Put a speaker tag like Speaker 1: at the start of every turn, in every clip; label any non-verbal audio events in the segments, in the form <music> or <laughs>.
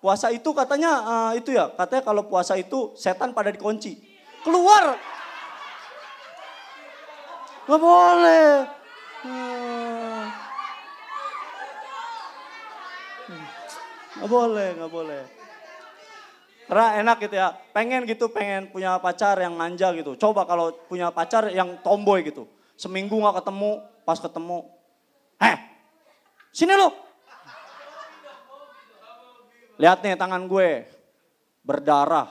Speaker 1: Puasa itu katanya uh, itu ya, katanya kalau puasa itu setan pada dikunci. Keluar. nggak boleh. Hmm. nggak Gak boleh, nggak boleh. Karena enak gitu ya, pengen gitu, pengen punya pacar yang manja gitu. Coba kalau punya pacar yang tomboy gitu. Seminggu nggak ketemu, pas ketemu. Heh, sini lu, Lihat nih tangan gue, berdarah.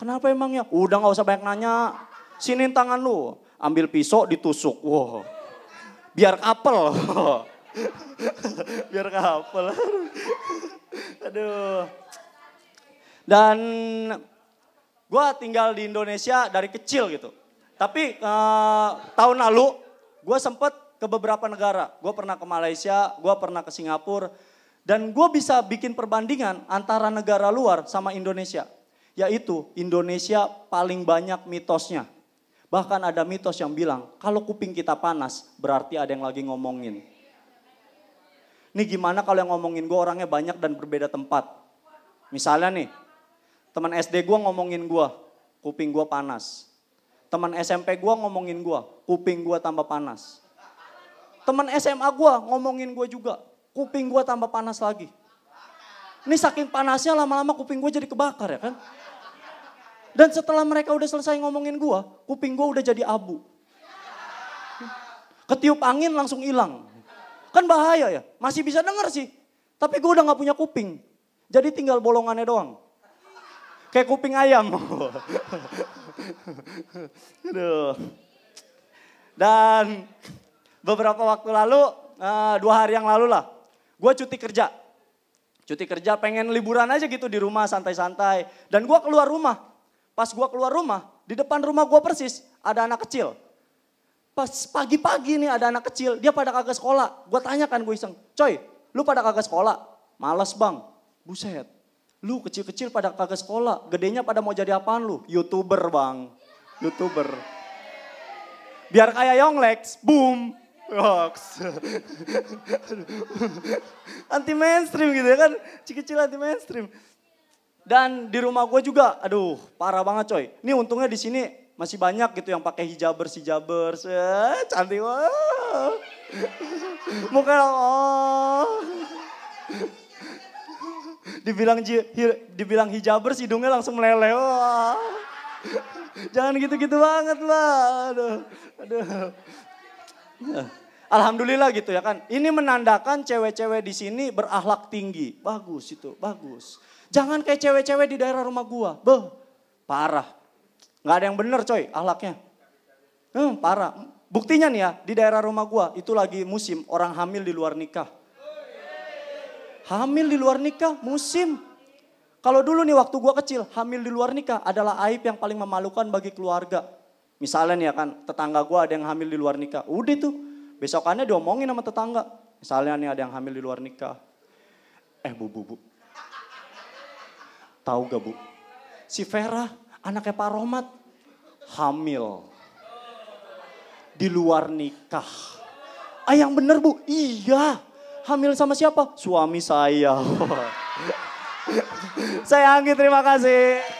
Speaker 1: Kenapa emangnya? Udah gak usah banyak nanya. Sini tangan lu, ambil pisau ditusuk. Wow. Biar kapel <laughs> Biar kapel <laughs> Aduh. Dan gue tinggal di Indonesia dari kecil gitu. Tapi uh, tahun lalu gue sempet ke beberapa negara. Gue pernah ke Malaysia, gue pernah ke Singapura, dan gue bisa bikin perbandingan antara negara luar sama Indonesia. Yaitu Indonesia paling banyak mitosnya. Bahkan ada mitos yang bilang, kalau kuping kita panas berarti ada yang lagi ngomongin. Ini gimana kalau yang ngomongin gue orangnya banyak dan berbeda tempat. Misalnya nih, teman SD gue ngomongin gue, kuping gue panas. Teman SMP gue ngomongin gue, kuping gue tambah panas. Teman SMA gue ngomongin gue juga, kuping gue tambah panas lagi. Ini saking panasnya lama-lama kuping gue jadi kebakar ya kan. Dan setelah mereka udah selesai ngomongin gue, kuping gue udah jadi abu. Ketiup angin langsung hilang. Kan bahaya ya, masih bisa denger sih. Tapi gue udah gak punya kuping. Jadi tinggal bolongannya doang. Kayak kuping ayam. <laughs> Aduh. Dan beberapa waktu lalu, eh, dua hari yang lalu lah, Gue cuti kerja. Cuti kerja pengen liburan aja gitu di rumah santai-santai. Dan gue keluar rumah. Pas gue keluar rumah, di depan rumah gue persis ada anak kecil. Pas pagi-pagi nih ada anak kecil, dia pada kagak sekolah. Gue tanyakan gue iseng, coy lu pada kagak sekolah? Males bang, buset. Lu kecil-kecil pada kagak sekolah, gedenya pada mau jadi apaan lu? Youtuber bang, youtuber. Biar kayak Yonglex, boom. Rocks. anti mainstream gitu ya kan. Cikicil anti mainstream. Dan di rumah gue juga, aduh parah banget coy. Ini untungnya di sini masih banyak gitu yang pakai hijabers hijabers, ya, cantik. banget. Muka oh. Dibilang dibilang hijabers hidungnya langsung meleleh. Oh. Jangan gitu-gitu banget lah. Aduh, aduh. <laughs> Alhamdulillah gitu ya kan. Ini menandakan cewek-cewek di sini berahlak tinggi. Bagus itu, bagus. Jangan kayak cewek-cewek di daerah rumah gua. Beh, parah. Gak ada yang bener coy ahlaknya. Hmm, parah. Buktinya nih ya, di daerah rumah gua itu lagi musim orang hamil di luar nikah. Hamil di luar nikah musim. Kalau dulu nih waktu gua kecil, hamil di luar nikah adalah aib yang paling memalukan bagi keluarga. Misalnya nih ya kan, tetangga gue ada yang hamil di luar nikah. Udah tuh, besokannya diomongin sama tetangga. Misalnya nih ada yang hamil di luar nikah. Eh bu, bu, bu. Tahu gak bu? Si Vera, anaknya Pak Romat, hamil. Di luar nikah. Ah yang bener bu, iya. Hamil sama siapa? Suami saya. <laughs> saya Anggi, terima kasih.